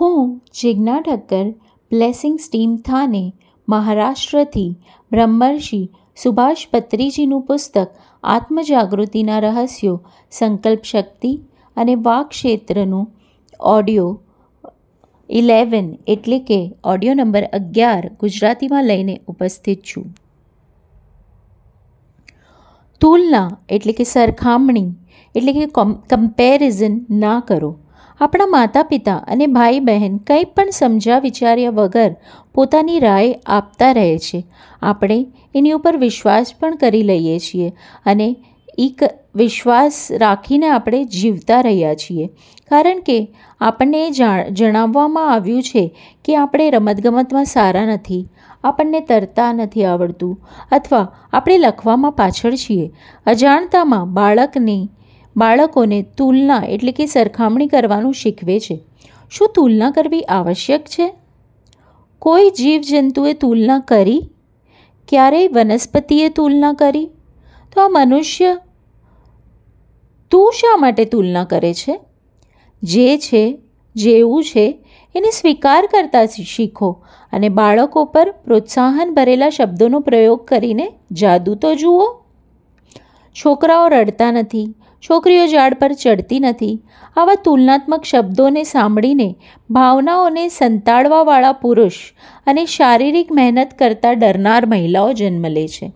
હું Jigna Thakkar blessing steam Thane મહારાષ્ટ્રથી બ્રહ્મર્ષિ સુભાષ પત્રીજીનું પુસ્તક આત્મજાગૃતિના રહસ્યો સંકલ્પ શક્તિ અને ક્ષેત્રનું ઓડિયો ઇલેવન એટલે કે ઓડિયો નંબર અગિયાર ગુજરાતીમાં લઈને ઉપસ્થિત છું તુલના એટલે કે સરખામણી એટલે કે કમ્પેરિઝન ના કરો આપણા માતા પિતા અને ભાઈ બહેન કંઈ પણ સમજ્યા વિચાર્યા વગર પોતાની રાય આપતા રહે છે આપણે એની ઉપર વિશ્વાસ પણ કરી લઈએ છીએ અને એક વિશ્વાસ રાખીને આપણે જીવતા રહ્યા છીએ કારણ કે આપણને જણાવવામાં આવ્યું છે કે આપણે રમતગમતમાં સારા નથી આપણને તરતા નથી આવડતું અથવા આપણે લખવામાં પાછળ છીએ અજાણતામાં બાળકની બાળકોને તુલના એટલે કે સરખામણી કરવાનું શીખવે છે શું તુલના કરવી આવશ્યક છે કોઈ જીવજંતુએ તુલના કરી ક્યારેય વનસ્પતિએ તુલના કરી તો આ મનુષ્ય તું શા માટે તુલના કરે છે જે છે જેવું છે એને સ્વીકાર કરતા શીખો અને બાળકો પર પ્રોત્સાહન ભરેલા શબ્દોનો પ્રયોગ કરીને જાદુ તો જુઓ છોકરાઓ રડતા નથી છોકરીઓ ઝાડ પર ચડતી નથી આવા તુલનાત્મક શબ્દોને સાંભળીને ભાવનાઓને સંતાડવાવાળા પુરુષ અને શારીરિક મહેનત કરતા ડરનાર મહિલાઓ જન્મ લે છે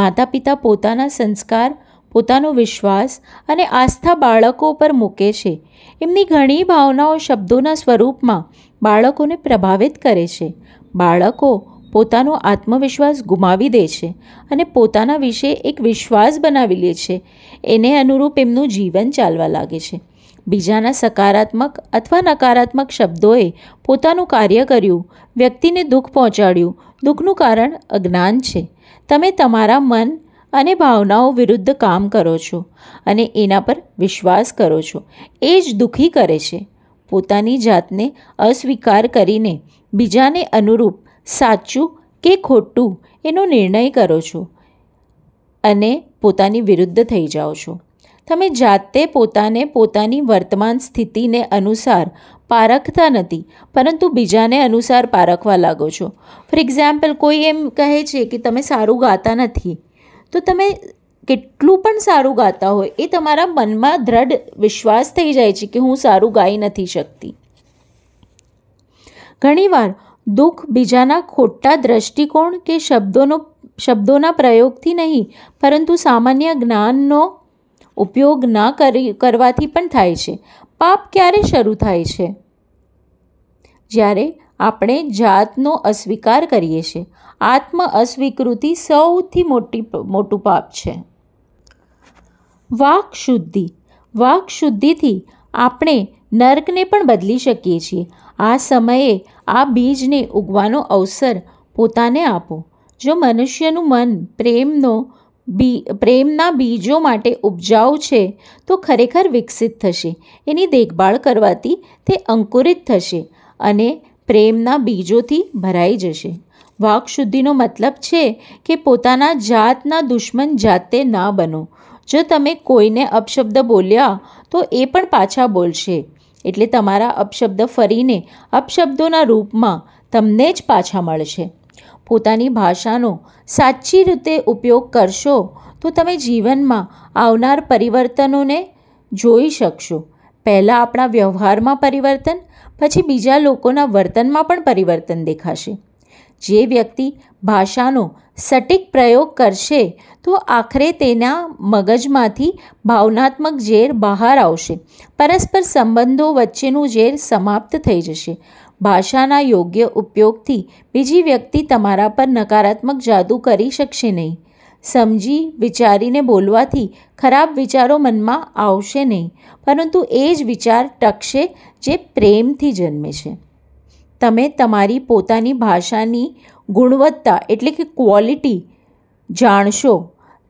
માતા પિતા પોતાના સંસ્કાર પોતાનો વિશ્વાસ અને આસ્થા બાળકો પર મૂકે છે એમની ઘણી ભાવનાઓ શબ્દોના સ્વરૂપમાં બાળકોને પ્રભાવિત કરે છે બાળકો પોતાનો આત્મવિશ્વાસ ગુમાવી દે છે અને પોતાના વિશે એક વિશ્વાસ બનાવી લે છે એને અનુરૂપ એમનું જીવન ચાલવા લાગે છે બીજાના સકારાત્મક અથવા નકારાત્મક શબ્દોએ પોતાનું કાર્ય કર્યું વ્યક્તિને દુઃખ પહોંચાડ્યું દુઃખનું કારણ અજ્ઞાન છે તમે તમારા મન અને ભાવનાઓ વિરુદ્ધ કામ કરો છો અને એના પર વિશ્વાસ કરો છો એ જ દુઃખી કરે છે પોતાની જાતને અસ્વીકાર કરીને બીજાને અનુરૂપ સાચું કે ખોટું એનો નિર્ણય કરો છો અને પોતાની વિરુદ્ધ થઈ જાઓ છો તમે જાતે પોતાને પોતાની વર્તમાન સ્થિતિને અનુસાર પારખતા નથી પરંતુ બીજાને અનુસાર પારખવા લાગો છો ફોર એક્ઝામ્પલ કોઈ એમ કહે છે કે તમે સારું ગાતા નથી તો તમે કેટલું પણ સારું ગાતા હોય એ તમારા મનમાં દ્રઢ વિશ્વાસ થઈ જાય છે કે હું સારું ગાઈ નથી શકતી ઘણીવાર દુઃખ બીજાના ખોટા દ્રષ્ટિકોણ કે શબ્દોનો શબ્દોના પ્રયોગથી નહીં પરંતુ સામાન્ય જ્ઞાનનો ઉપયોગ ન કરી કરવાથી પણ થાય છે પાપ ક્યારે શરૂ થાય છે જ્યારે આપણે જાતનો અસ્વીકાર કરીએ છીએ આત્મ અસ્વીકૃતિ સૌથી મોટી મોટું પાપ છે વાક શુદ્ધિ વાક શુદ્ધિથી આપણે નર્કને પણ બદલી શકીએ છીએ આ સમયે આ બીજને ઉગવાનો અવસર પોતાને આપો જો મનુષ્યનું મન પ્રેમનો બી પ્રેમના બીજો માટે ઉપજાઉ છે તો ખરેખર વિકસિત થશે એની દેખભાળ કરવાથી તે અંકુરિત થશે અને પ્રેમના બીજોથી ભરાઈ જશે વાક શુદ્ધિનો મતલબ છે કે પોતાના જાતના દુશ્મન જાતે ના બનો જો તમે કોઈને અપશબ્દ બોલ્યા તો એ પણ પાછા બોલશે એટલે તમારા અપશબ્દ ફરીને અપશબ્દોના રૂપમાં તમને જ પાછા મળશે પોતાની ભાષાનો સાચી રીતે ઉપયોગ કરશો તો તમે જીવનમાં આવનાર પરિવર્તનોને જોઈ શકશો પહેલાં આપણા વ્યવહારમાં પરિવર્તન પછી બીજા લોકોના વર્તનમાં પણ પરિવર્તન દેખાશે જે વ્યક્તિ ભાષાનો સટીક પ્રયોગ કરશે તો આખરે તેના મગજમાંથી ભાવનાત્મક ઝેર બહાર આવશે પરસ્પર સંબંધો વચ્ચેનું ઝેર સમાપ્ત થઈ જશે ભાષાના યોગ્ય ઉપયોગથી બીજી વ્યક્તિ તમારા પર નકારાત્મક જાદુ કરી શકશે નહીં સમજી વિચારીને બોલવાથી ખરાબ વિચારો મનમાં આવશે નહીં પરંતુ એ જ વિચાર ટકશે જે પ્રેમથી જન્મે છે તમે તમારી પોતાની ભાષાની ગુણવત્તા એટલે કે ક્વોલિટી જાણશો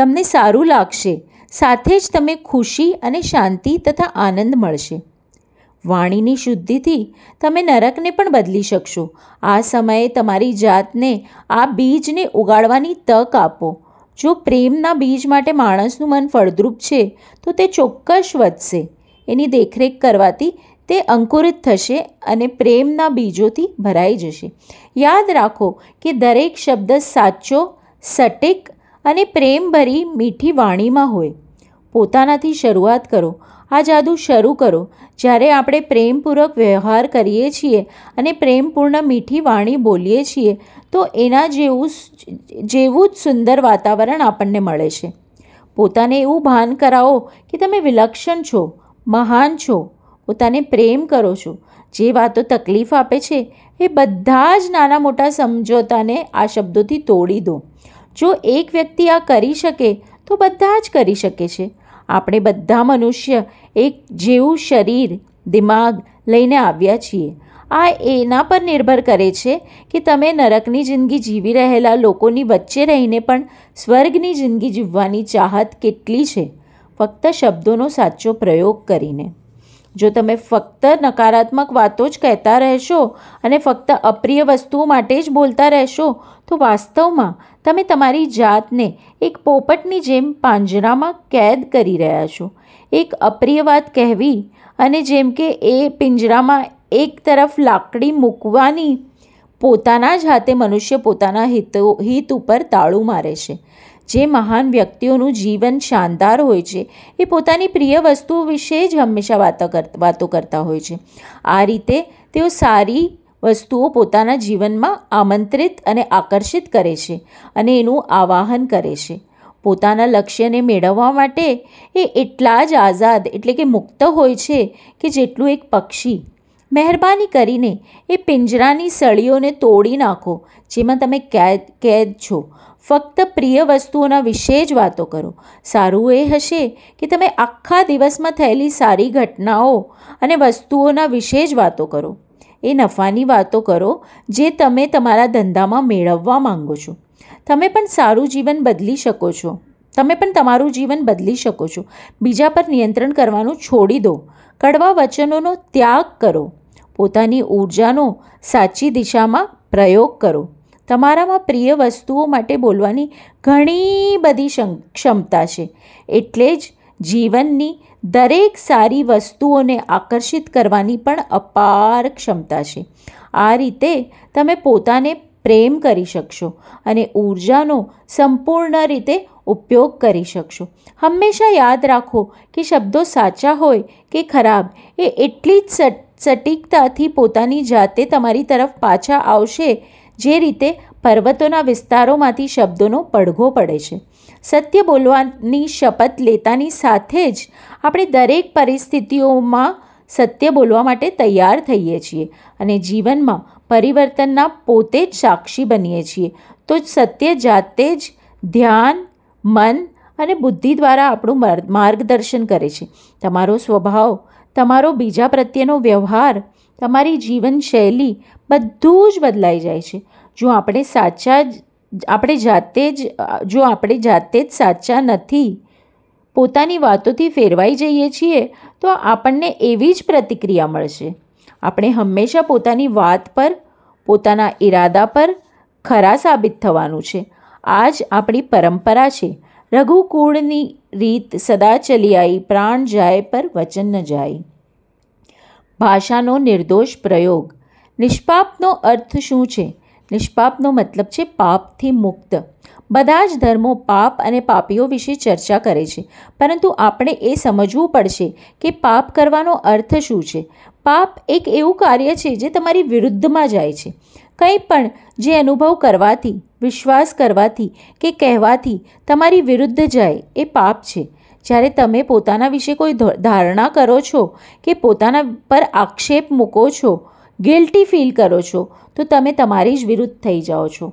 તમને સારું લાગશે સાથે જ તમે ખુશી અને શાંતિ તથા આનંદ મળશે વાણીની શુદ્ધિથી તમે નરકને પણ બદલી શકશો આ સમયે તમારી જાતને આ બીજને ઉગાડવાની તક આપો જો પ્રેમના બીજ માટે માણસનું મન ફળદ્રુપ છે તો તે ચોક્કસ વધશે એની દેખરેખ કરવાથી તે અંકુરિત થશે અને પ્રેમના બીજોથી ભરાઈ જશે યાદ રાખો કે દરેક શબ્દ સાચો સટીક અને પ્રેમભરી મીઠી વાણીમાં હોય પોતાનાથી શરૂઆત કરો આ જાદુ શરૂ કરો જ્યારે આપણે પ્રેમપૂર્વક વ્યવહાર કરીએ છીએ અને પ્રેમપૂર્ણ મીઠી વાણી બોલીએ છીએ તો એના જેવું જેવું જ સુંદર વાતાવરણ આપણને મળે છે પોતાને એવું ભાન કરાવો કે તમે વિલક્ષણ છો મહાન છો પોતાને પ્રેમ કરો છો જે વાતો તકલીફ આપે છે એ બધા જ નાના મોટા સમજોતાને આ શબ્દોથી તોડી દો જો એક વ્યક્તિ આ કરી શકે તો બધા જ કરી શકે છે આપણે બધા મનુષ્ય એક જેવું શરીર દિમાગ લઈને આવ્યા છીએ આ એના પર નિર્ભર કરે છે કે તમે નરકની જિંદગી જીવી રહેલા લોકોની વચ્ચે રહીને પણ સ્વર્ગની જિંદગી જીવવાની ચાહત કેટલી છે ફક્ત શબ્દોનો સાચો પ્રયોગ કરીને જો તમે ફક્ત નકારાત્મક વાતો જ કહેતા રહેશો અને ફક્ત અપ્રિય વસ્તુઓ માટે જ બોલતા રહેશો તો વાસ્તવમાં તમે તમારી જાતને એક પોપટની જેમ પાંજરામાં કેદ કરી રહ્યા છો એક અપ્રિય વાત કહેવી અને જેમ કે એ પિંજરામાં એક તરફ લાકડી મૂકવાની પોતાના જ હાથે મનુષ્ય પોતાના હિતો હિત ઉપર તાળું મારે છે જે મહાન વ્યક્તિઓનું જીવન શાનદાર હોય છે એ પોતાની પ્રિય વસ્તુઓ વિશે જ હંમેશા વાતો વાતો કરતા હોય છે આ રીતે તેઓ સારી વસ્તુઓ પોતાના જીવનમાં આમંત્રિત અને આકર્ષિત કરે છે અને એનું આવાહન કરે છે પોતાના લક્ષ્યને મેળવવા માટે એ એટલા જ આઝાદ એટલે કે મુક્ત હોય છે કે જેટલું એક પક્ષી મહેરબાની કરીને એ પિંજરાની સળીઓને તોડી નાખો જેમાં તમે કેદ કેદ છો ફક્ત પ્રિય વસ્તુઓના વિશે જ વાતો કરો સારું એ હશે કે તમે આખા દિવસમાં થયેલી સારી ઘટનાઓ અને વસ્તુઓના વિશે જ વાતો કરો એ નફાની વાતો કરો જે તમે તમારા ધંધામાં મેળવવા માંગો છો તમે પણ સારું જીવન બદલી શકો છો તમે પણ તમારું જીવન બદલી શકો છો બીજા પર નિયંત્રણ કરવાનું છોડી દો કડવા વચનોનો ત્યાગ કરો પોતાની ઊર્જાનો સાચી દિશામાં પ્રયોગ કરો તમારામાં પ્રિય વસ્તુઓ માટે બોલવાની ઘણી બધી ક્ષમતા છે એટલે જ જીવનની દરેક સારી વસ્તુઓને આકર્ષિત કરવાની પણ અપાર ક્ષમતા છે આ રીતે તમે પોતાને પ્રેમ કરી શકશો અને ઊર્જાનો સંપૂર્ણ રીતે ઉપયોગ કરી શકશો હંમેશા યાદ રાખો કે શબ્દો સાચા હોય કે ખરાબ એ એટલી જ સટ સટીકતાથી પોતાની જાતે તમારી તરફ પાછા આવશે જે રીતે પર્વતોના વિસ્તારોમાંથી શબ્દોનો પડઘો પડે છે સત્ય બોલવાની શપથ લેતાની સાથે જ આપણે દરેક પરિસ્થિતિઓમાં સત્ય બોલવા માટે તૈયાર થઈએ છીએ અને જીવનમાં પરિવર્તનના પોતે જ સાક્ષી બનીએ છીએ તો સત્ય જાતે જ ધ્યાન મન અને બુદ્ધિ દ્વારા આપણું માર્ગદર્શન કરે છે તમારો સ્વભાવ તમારો બીજા પ્રત્યેનો વ્યવહાર તમારી જીવનશૈલી બધું જ બદલાઈ જાય છે જો આપણે સાચા આપણે જાતે જ જો આપણે જાતે જ સાચા નથી પોતાની વાતોથી ફેરવાઈ જઈએ છીએ તો આપણને એવી જ પ્રતિક્રિયા મળશે આપણે હંમેશા પોતાની વાત પર પોતાના ઈરાદા પર ખરા સાબિત થવાનું છે આ જ આપણી પરંપરા છે રઘુકુળની રીત સદા ચલી આવી પ્રાણ જાય પર વચન ન જાય ભાષાનો નિર્દોષ પ્રયોગ નિષ્પાપનો અર્થ શું છે નિષ્પાપનો મતલબ છે પાપથી મુક્ત બધા જ ધર્મો પાપ અને પાપીઓ વિશે ચર્ચા કરે છે પરંતુ આપણે એ સમજવું પડશે કે પાપ કરવાનો અર્થ શું છે પાપ એક એવું કાર્ય છે જે તમારી વિરુદ્ધમાં જાય છે કંઈ પણ જે અનુભવ કરવાથી વિશ્વાસ કરવાથી કે કહેવાથી તમારી વિરુદ્ધ જાય એ પાપ છે જ્યારે તમે પોતાના વિશે કોઈ ધારણા કરો છો કે પોતાના પર આક્ષેપ મૂકો છો ગિલ્ટી ફીલ કરો છો તો તમે તમારી જ વિરુદ્ધ થઈ જાઓ છો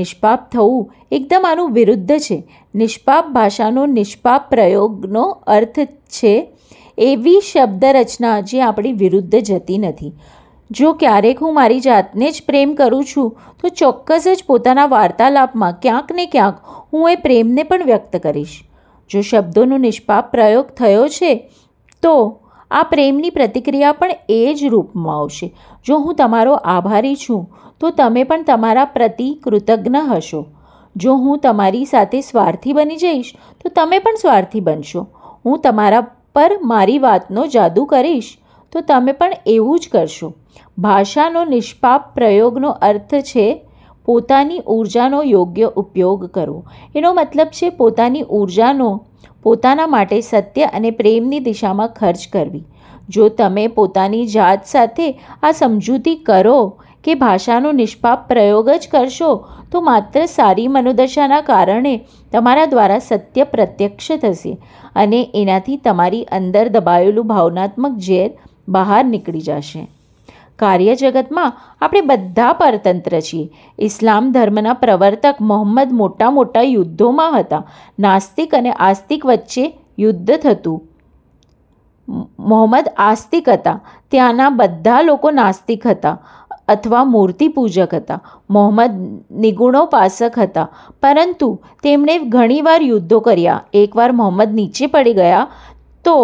નિષ્પાપ થવું એકદમ આનું વિરુદ્ધ છે નિષ્પાપ ભાષાનો નિષ્પાપ પ્રયોગનો અર્થ છે એવી શબ્દ રચના જે આપણી વિરુદ્ધ જતી નથી જો ક્યારેક હું મારી જાતને જ પ્રેમ કરું છું તો ચોક્કસ જ પોતાના વાર્તાલાપમાં ક્યાંક ને ક્યાંક હું એ પ્રેમને પણ વ્યક્ત કરીશ જો શબ્દોનો નિષ્પાપ પ્રયોગ થયો છે તો આ પ્રેમની પ્રતિક્રિયા પણ એ જ રૂપમાં આવશે જો હું તમારો આભારી છું તો તમે પણ તમારા પ્રતિ કૃતજ્ઞ હશો જો હું તમારી સાથે સ્વાર્થી બની જઈશ તો તમે પણ સ્વાર્થી બનશો હું તમારા પર મારી વાતનો જાદુ કરીશ તો તમે પણ એવું જ કરશો ભાષાનો નિષ્પાપ પ્રયોગનો અર્થ છે પોતાની ઊર્જાનો યોગ્ય ઉપયોગ કરો એનો મતલબ છે પોતાની ઊર્જાનો પોતાના માટે સત્ય અને પ્રેમની દિશામાં ખર્ચ કરવી જો તમે પોતાની જાત સાથે આ સમજૂતી કરો કે ભાષાનો નિષ્પાપ પ્રયોગ જ કરશો તો માત્ર સારી મનોદશાના કારણે તમારા દ્વારા સત્ય પ્રત્યક્ષ થશે અને એનાથી તમારી અંદર દબાયેલું ભાવનાત્મક ઝેર બહાર નીકળી જશે કાર્યજગતમાં આપણે બધા પરતંત્ર છીએ ઇસ્લામ ધર્મના પ્રવર્તક મોહમ્મદ મોટા મોટા યુદ્ધોમાં હતા નાસ્તિક અને આસ્તિક વચ્ચે યુદ્ધ થતું મોહમ્મદ આસ્તિક હતા ત્યાંના બધા લોકો નાસ્તિક હતા અથવા મૂર્તિ પૂજક હતા મોહમ્મદ નિગુણોપાસક હતા પરંતુ તેમણે ઘણીવાર યુદ્ધો કર્યા એકવાર મોહમ્મદ નીચે પડી ગયા તો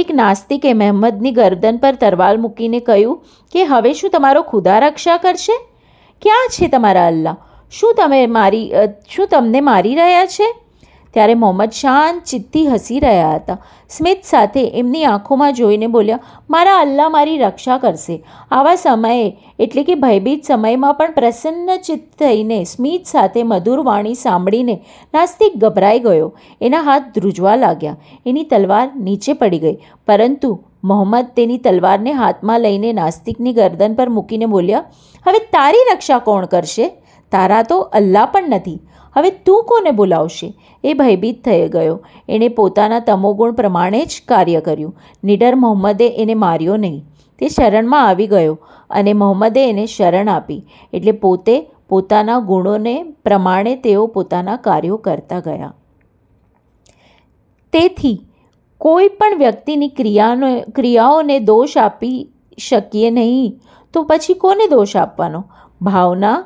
એક નાસ્તિકે મહેમ્મદની ગરદન પર તરવાલ મૂકીને કહ્યું કે હવે શું તમારો ખુદા રક્ષા કરશે ક્યાં છે તમારા અલ્લાહ શું તમે મારી શું તમને મારી રહ્યા છે ત્યારે મોહમ્મદ શાંત ચિત્તી હસી રહ્યા હતા સ્મિત સાથે એમની આંખોમાં જોઈને બોલ્યા મારા અલ્લાહ મારી રક્ષા કરશે આવા સમયે એટલે કે ભયભીત સમયમાં પણ પ્રસન્ન ચિત્ત થઈને સ્મિત સાથે મધુર વાણી સાંભળીને નાસ્તિક ગભરાઈ ગયો એના હાથ ધ્રુજવા લાગ્યા એની તલવાર નીચે પડી ગઈ પરંતુ મોહમ્મદ તેની તલવારને હાથમાં લઈને નાસ્તિકની ગરદન પર મૂકીને બોલ્યા હવે તારી રક્ષા કોણ કરશે તારા તો અલ્લાહ પણ નથી હવે તું કોને બોલાવશે એ ભયભીત થઈ ગયો એણે પોતાના તમોગુણ પ્રમાણે જ કાર્ય કર્યું નિડર મોહમ્મદે એને માર્યો નહીં તે શરણમાં આવી ગયો અને મોહમ્મદે એને શરણ આપી એટલે પોતે પોતાના ગુણોને પ્રમાણે તેઓ પોતાના કાર્યો કરતા ગયા તેથી કોઈ પણ વ્યક્તિની ક્રિયાનો ક્રિયાઓને દોષ આપી શકીએ નહીં તો પછી કોને દોષ આપવાનો ભાવના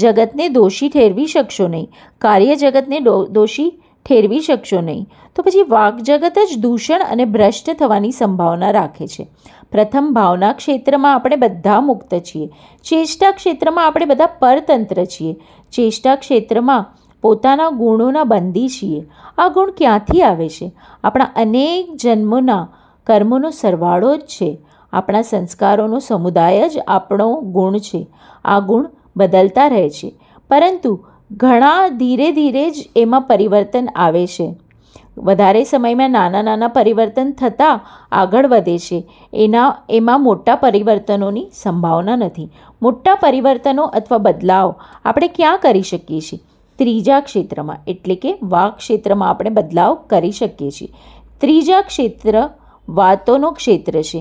જગતને દોષી ઠેરવી શકશો નહીં કાર્ય જગતને દોષી ઠેરવી શકશો નહીં તો પછી વાક જગત જ દૂષણ અને ભ્રષ્ટ થવાની સંભાવના રાખે છે પ્રથમ ભાવના ક્ષેત્રમાં આપણે બધા મુક્ત છીએ ચેષ્ટા ક્ષેત્રમાં આપણે બધા પરતંત્ર છીએ ચેષ્ટા ક્ષેત્રમાં પોતાના ગુણોના બંદી છીએ આ ગુણ ક્યાંથી આવે છે આપણા અનેક જન્મોના કર્મોનો સરવાળો જ છે આપણા સંસ્કારોનો સમુદાય જ આપણો ગુણ છે આ ગુણ બદલતા રહે છે પરંતુ ઘણા ધીરે ધીરે જ એમાં પરિવર્તન આવે છે વધારે સમયમાં નાના નાના પરિવર્તન થતાં આગળ વધે છે એના એમાં મોટા પરિવર્તનોની સંભાવના નથી મોટા પરિવર્તનો અથવા બદલાવ આપણે ક્યાં કરી શકીએ છીએ ત્રીજા ક્ષેત્રમાં એટલે કે વાક ક્ષેત્રમાં આપણે બદલાવ કરી શકીએ છીએ ત્રીજા ક્ષેત્ર વાતોનો ક્ષેત્ર છે